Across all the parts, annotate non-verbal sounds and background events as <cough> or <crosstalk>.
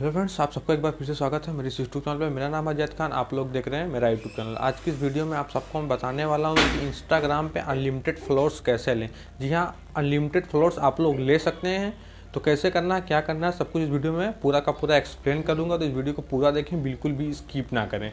hello friends आप सबका एक बार फिर से स्वागत है मेरे इस यूट्यूब चैनल पर मेरा नाम अजैद खान आप लोग देख रहे हैं मेरा यूट्यूब चैनल आज की इस वीडियो में आप सबको मैं बताने वाला हूँ कि इंस्टाग्राम पे अनलिमिटेड फ्लोर्स कैसे लें जी हाँ अनलिमिटेड फ्लोर्स आप लोग ले सकते हैं तो कैसे करना क्या करना सब कुछ इस वीडियो में पूरा का पूरा एक्सप्लेन करूँगा तो इस वीडियो को पूरा देखें बिल्कुल भी स्कीप ना करें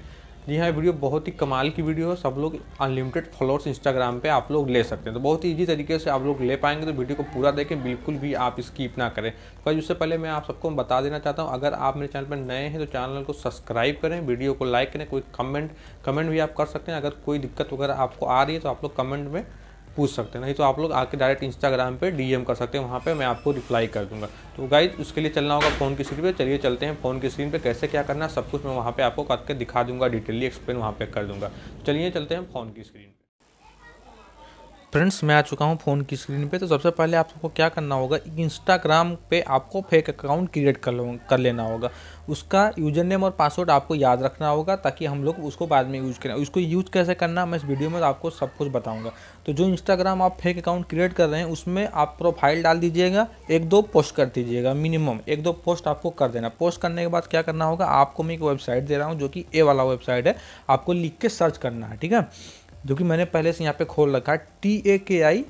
जी हाँ वीडियो बहुत ही कमाल की वीडियो है सब लोग अनलिमिटेड फॉलोअर्स इंस्टाग्राम पे आप लोग ले सकते हैं तो बहुत ही ईजी तरीके से आप लोग ले पाएंगे तो वीडियो को पूरा देखें बिल्कुल भी आप स्कीप ना करें पर तो उससे पहले मैं आप सबको बता देना चाहता हूँ अगर आप मेरे चैनल पर नए हैं तो चैनल को सब्सक्राइब करें वीडियो को लाइक करें कोई कमेंट कमेंट भी आप कर सकते हैं अगर कोई दिक्कत वगैरह आपको आ रही है तो आप लोग कमेंट में पूछ सकते हैं नहीं तो आप लोग आके डायरेक्ट इंस्टाग्राम पे डीएम कर सकते हैं वहाँ पे मैं आपको रिप्लाई कर दूंगा तो गाइज उसके लिए चलना होगा फ़ोन की स्क्रीन पे चलिए चलते हैं फ़ोन की स्क्रीन पे कैसे क्या करना सब कुछ मैं वहाँ पे आपको करके दिखा दूंगा डिटेली एक्सप्लेन वहाँ पे कर दूंगा चलिए चलते हैं फ़ोन की स्क्रीन पर फ्रेंड्स मैं आ चुका हूँ फ़ोन की स्क्रीन पे तो सबसे पहले आपको क्या करना होगा इंस्टाग्राम पे आपको फेक अकाउंट क्रिएट कर लो कर लेना होगा उसका यूज़र नेम और पासवर्ड आपको याद रखना होगा ताकि हम लोग उसको बाद में यूज़ करें उसको यूज़ कैसे करना मैं इस वीडियो में आपको सब कुछ बताऊँगा तो जो इंस्टाग्राम आप फेक अकाउंट क्रिएट कर रहे हैं उसमें आप प्रोफाइल डाल दीजिएगा एक दो पोस्ट कर दीजिएगा मिनिमम एक दो पोस्ट आपको कर देना पोस्ट करने के बाद क्या करना होगा आपको मैं एक वेबसाइट दे रहा हूँ जो कि ए वाला वेबसाइट है आपको लिख के सर्च करना है ठीक है जो कि मैंने पहले से यहाँ पे खोल रखा है T A K I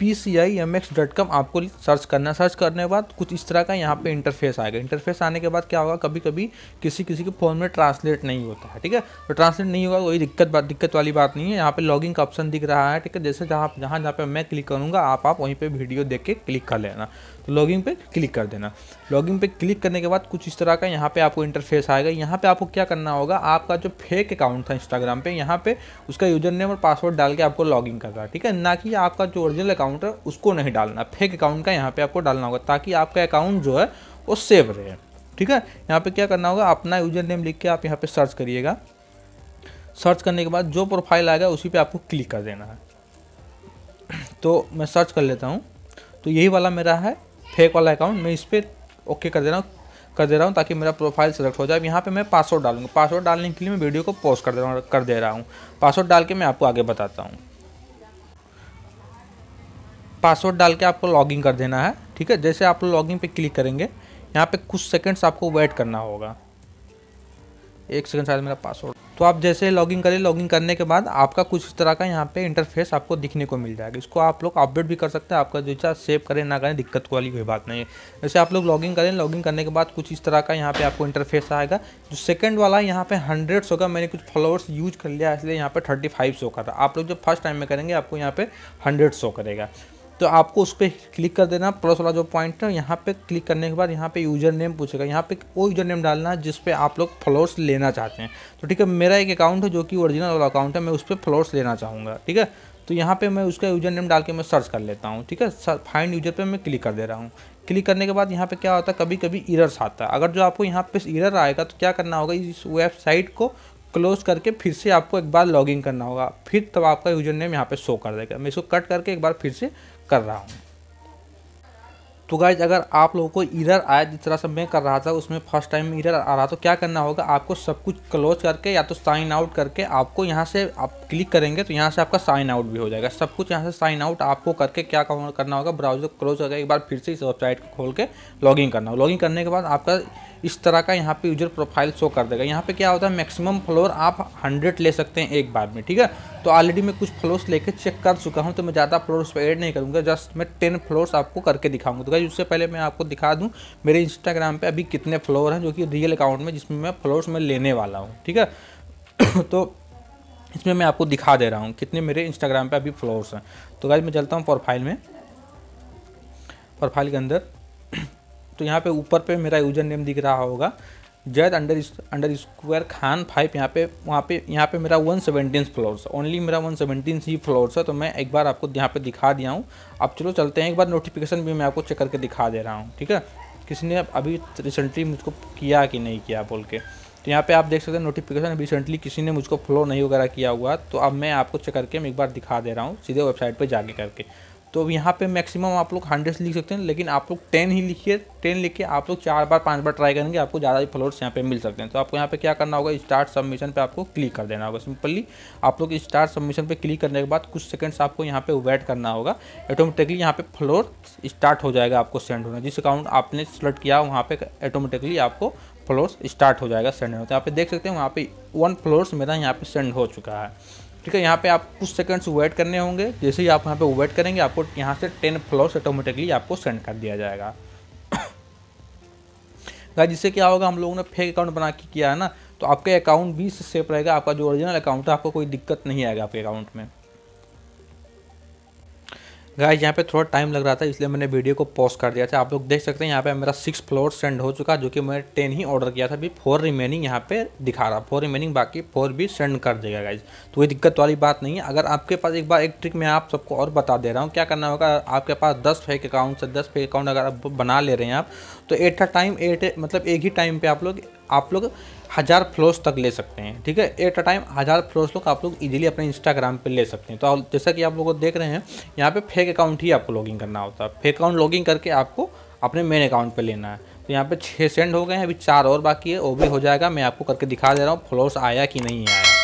P C I M X dot com आपको सर्च करना सर्च करने के बाद कुछ इस तरह का यहाँ पे इंटरफेस आएगा इंटरफेस आने के बाद क्या होगा कभी कभी किसी किसी के फ़ोन में ट्रांसलेट नहीं होता है ठीक है तो ट्रांसलेट नहीं होगा कोई दिक्कत बात दिक्कत वाली बात नहीं है यहाँ पे लॉगिंग का ऑप्शन दिख रहा है ठीक है जैसे जहाँ जहाँ जहाँ पर मैं क्लिक करूँगा आप आप वहीं पर वीडियो देख के क्लिक कर लेना तो लॉगिंग पे क्लिक कर देना लॉगिंग पे क्लिक करने के बाद कुछ इस तरह का यहाँ पे आपको इंटरफेस आएगा यहाँ पे आपको क्या करना होगा आपका जो फेक अकाउंट था इंस्टाग्राम पे यहाँ पे उसका यूजर नेम और पासवर्ड डाल के आपको लॉगिंग करना ठीक है ना कि आपका जो ओरिजिनल अकाउंट अकाउंट है उसको नहीं डालना फेक अकाउंट का यहाँ पे आपको डालना होगा ताकि आपका अकाउंट जो है वो सेव रहे ठीक है यहाँ पे क्या करना होगा अपना यूजर नेम लिख के आप यहाँ पे सर्च करिएगा सर्च करने के बाद जो प्रोफाइल आएगा उसी पे आपको क्लिक कर देना है तो मैं सर्च कर लेता हूँ तो यही वाला मेरा है फेक वाला अकाउंट मैं इस पर ओके कर दे रहा हूँ कर दे रहा हूँ ताकि मेरा प्रोफाइल सेलेक्ट हो जाए यहाँ पे मैं पासवर्ड डालूंगा पासवर्ड डालने के लिए मैं वीडियो को पोस्ट कर दे रहा हूँ कर दे रहा हूँ पासवर्ड डाल के मैं आपको आगे बताता हूँ पासवर्ड डाल के आपको लॉगिन कर देना है ठीक है जैसे आप लॉगिन पे क्लिक करेंगे यहाँ पे कुछ सेकंड्स आपको वेट करना होगा एक सेकंड शायद मेरा पासवर्ड तो आप जैसे लॉगिन करें लॉगिन करने के बाद आपका कुछ इस तरह का यहाँ पे इंटरफेस आपको दिखने को मिल जाएगा इसको आप लोग अपडेट भी कर सकते हैं आपका जो चाह सेव करें ना करें दिक्कत वाली कोई बात नहीं है जैसे आप लोग लॉगिन करें लॉगिन करने के बाद कुछ इस तरह का यहाँ पे आपको इंटरफेस आएगा जो सेकंड वाला यहाँ पे हंड्रेड्स होगा मैंने कुछ फॉलोअर्स यूज कर लिया इसलिए यहाँ पर थर्टी फाइव सो कर रहा आप लोग जब फर्स्ट टाइम में करेंगे आपको यहाँ पर हंड्रेड सो करेगा तो आपको उस पर क्लिक कर देना प्लस वाला जो पॉइंट है यहाँ पे क्लिक करने के बाद यहाँ पे यूज़र नेम पूछेगा यहाँ पे वो यूज़र नेम डालना है जिस आप लोग फ्लोर्स लेना चाहते हैं तो ठीक है मेरा एक अकाउंट है जो कि ओरिजिनल वाला अकाउंट है मैं उस पर फ्लोर्स लेना चाहूँगा ठीक है तो यहाँ पे मैं उसका यूज़र नेम डाल के मैं सर्च कर लेता हूँ ठीक है फाइंड यूज़र पर मैं क्लिक कर दे रहा हूँ क्लिक करने के बाद यहाँ पे क्या होता है कभी कभी इरर्स आता है अगर जो आपको यहाँ पे इरर आएगा तो क्या करना होगा इस वेबसाइट को क्लोज करके फिर से आपको एक बार लॉगिन करना होगा फिर तब आपका यूज़र नेम यहाँ पे शो कर देगा मैं इसको कट करके एक बार फिर से कर रहा हूँ तो गाइज अगर आप लोगों को इरर आया जिस तरह से मैं कर रहा था उसमें फर्स्ट टाइम इरर आ रहा तो क्या करना होगा आपको सब कुछ क्लोज करके या तो साइन आउट करके आपको यहाँ से आप क्लिक करेंगे तो यहाँ से आपका साइन आउट भी हो जाएगा सब कुछ यहाँ से साइन आउट आपको करके क्या करना होगा ब्राउजर क्लोज करके एक बार फिर से इस वेबसाइट को खोल के लॉगिन करना होगा लॉगिन करने के बाद आपका इस तरह का यहाँ पे यूजर प्रोफाइल शो कर देगा यहाँ पे क्या होता है मैक्सिमम फ्लोर आप 100 ले सकते हैं एक बार में ठीक है तो ऑलरेडी मैं कुछ फ्लोर्स लेके चेक कर चुका हूँ तो मैं ज़्यादा फ्लोर्स पर एड नहीं करूँगा जस्ट मैं 10 फ्लोर्स आपको करके दिखाऊंगा तो गई उससे पहले मैं आपको दिखा दूँ मेरे इंस्टाग्राम पर अभी कितने फ्लोर हैं जो कि रियल अकाउंट में जिसमें मैं फ्लोर्स में लेने वाला हूँ ठीक है <coughs> तो इसमें मैं आपको दिखा दे रहा हूँ कितने मेरे इंस्टाग्राम पे अभी फ्लोर्स हैं तो गाइज मैं चलता हूँ प्रोफाइल में प्रोफाइल के अंदर <coughs> तो यहाँ पे ऊपर पे मेरा यूजर नेम दिख रहा होगा Zaid under under square Khan five यहाँ पे वहाँ पे यहाँ पे मेरा वन सेवेंटीन फ्लोर्स ओनली मेरा वन सेवेंटीन ही फ्लोर्स है तो मैं एक बार आपको यहाँ पे दिखा दिया हूँ अब चलो चलते हैं एक बार नोटिफिकेशन भी मैं आपको चेक करके दिखा दे रहा हूँ ठीक है किसी ने अभी रिसेंटली मुझको किया कि नहीं किया बोल के तो यहाँ पर आप देख सकते हैं नोटिफिकेशन रिसेंटली किसी ने मुझको फ्लो नहीं वगैरह किया हुआ तो अब मैं आपको चेक करके मैं एक बार दिखा दे रहा हूँ सीधे वेबसाइट पर जाके करके तो यहाँ पे मैक्सिमम आप लोग हंड्रेड लिख सकते हैं लेकिन आप लोग टेन ही लिखिए टेन लिख के आप लोग चार बार पांच बार ट्राई करेंगे आपको ज़्यादा ही फ्लोर्स यहाँ पे मिल सकते हैं तो आपको यहाँ पे क्या करना होगा स्टार्ट सबमिशन पे आपको क्लिक कर देना होगा सिंपली आप लोग स्टार्ट सबमिशन पे क्लिक करने के बाद कुछ सेकेंड्स आपको यहाँ पे वेट करना होगा ऑटोमेटिकली यहाँ पे फ्लोर स्टार्ट हो जाएगा आपको सेंड होना जिस अकाउंट आपने सेलेक्ट किया वहाँ पर ऑटोमेटिकली आपको फ्लोर्स स्टार्ट हो जाएगा सेंड होना तो यहाँ पे देख सकते हैं वहाँ पे वन फ्लोर्स मेरा यहाँ पे सेंड हो चुका है ठीक है यहाँ पे आप कुछ सेकंड्स वेट करने होंगे जैसे ही आप यहाँ पे वेट करेंगे आपको यहाँ से टेन फ्लोर्स ऑटोमेटिकली आपको सेंड कर दिया जाएगा <coughs> जिससे क्या होगा हम लोगों ने फेक अकाउंट बना के किया है ना तो आपका अकाउंट भी सेफ रहेगा आपका जो ओरिजिनल अकाउंट है आपको कोई दिक्कत नहीं आएगा आपके अकाउंट में गाइज यहाँ पे थोड़ा टाइम लग रहा था इसलिए मैंने वीडियो को पॉज कर दिया था आप लोग देख सकते हैं यहाँ पे मेरा सिक्स फ्लोर सेंड हो चुका जो कि मैं टेन ही ऑर्डर किया था अभी फोर रिमेनिंग यहाँ पे दिखा रहा फोर रिमेनिंग बाकी फोर भी सेंड कर देगा गाइज तो कोई दिक्कत वाली बात नहीं है अगर आपके पास एक बार एक ट्रिक मैं आप सबको और बता दे रहा हूँ क्या करना होगा आपके पास दस फेक अकाउंट से दस फेक अकाउंट अगर आप बना ले रहे हैं आप तो एट टाइम एट मतलब एक ही टाइम पर आप लोग आप लोग हज़ार फ्लोस तक ले सकते हैं ठीक है एट अ टाइम हज़ार फ्लोस लोग आप लोग इजीली अपने इंस्टाग्राम पे ले सकते हैं तो जैसा कि आप लोगों को देख रहे हैं यहाँ पे फेक अकाउंट ही आपको लॉगिन करना होता है फेक अकाउंट लॉगिन करके आपको अपने मेन अकाउंट पे लेना है तो यहाँ पे छः सेंड हो गए हैं अभी चार और बाकी है वो भी हो जाएगा मैं आपको करके दिखा दे रहा हूँ फ्लोस आया कि नहीं आया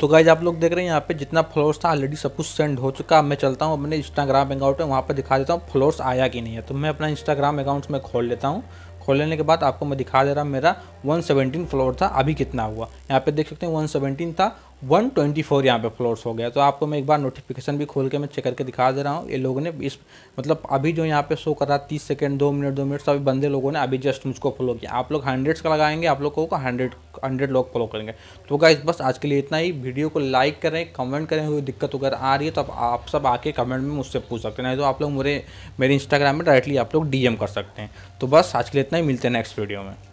तो गाइज आप लोग देख रहे हैं यहाँ पे जितना फ्लोर्स था ऑलरेडी सब कुछ सेंड हो चुका है मैं चलता हूँ अपने इंस्टाग्राम अकाउंट में वहाँ पर दिखा देता हूँ फ्लोर्स आया कि नहीं है तो मैं अपना इंस्टाग्राम अकाउंट में खोल लेता हूँ खोल लेने के बाद आपको मैं दिखा दे रहा हूँ मेरा 117 फ्लोर था अभी कितना हुआ यहाँ पे देख सकते हैं 117 था 124 ट्वेंटी फोर यहाँ पर फ्लोर्स हो गया तो आपको मैं एक बार नोटिफिकेशन भी खोल के मैं चेक करके दिखा दे रहा हूँ ये लोगों ने इस मतलब अभी जो यहाँ पे शो कर रहा तीस सेकेंड दो मिनट दो मिनट सभी बंदे लोगों ने अभी जस्ट मुझको फॉलो किया आप लोग हंड्रेड्स का लगाएंगे आप लोगों को हंड्रेड हंड्रेड लोग फॉलो करेंगे तो गाइज बस आज के लिए इतना ही वीडियो को लाइक करें कमेंट करें कोई दिक्कत अगर आ रही है तो आप सब आके कमेंट में मुझसे पूछ सकते हैं नहीं तो आप लोग मेरे मेरे इंस्टाग्राम में डायरेक्टली आप लोग डी कर सकते हैं तो बस आज के लिए इतना ही मिलते हैं नेक्स्ट वीडियो में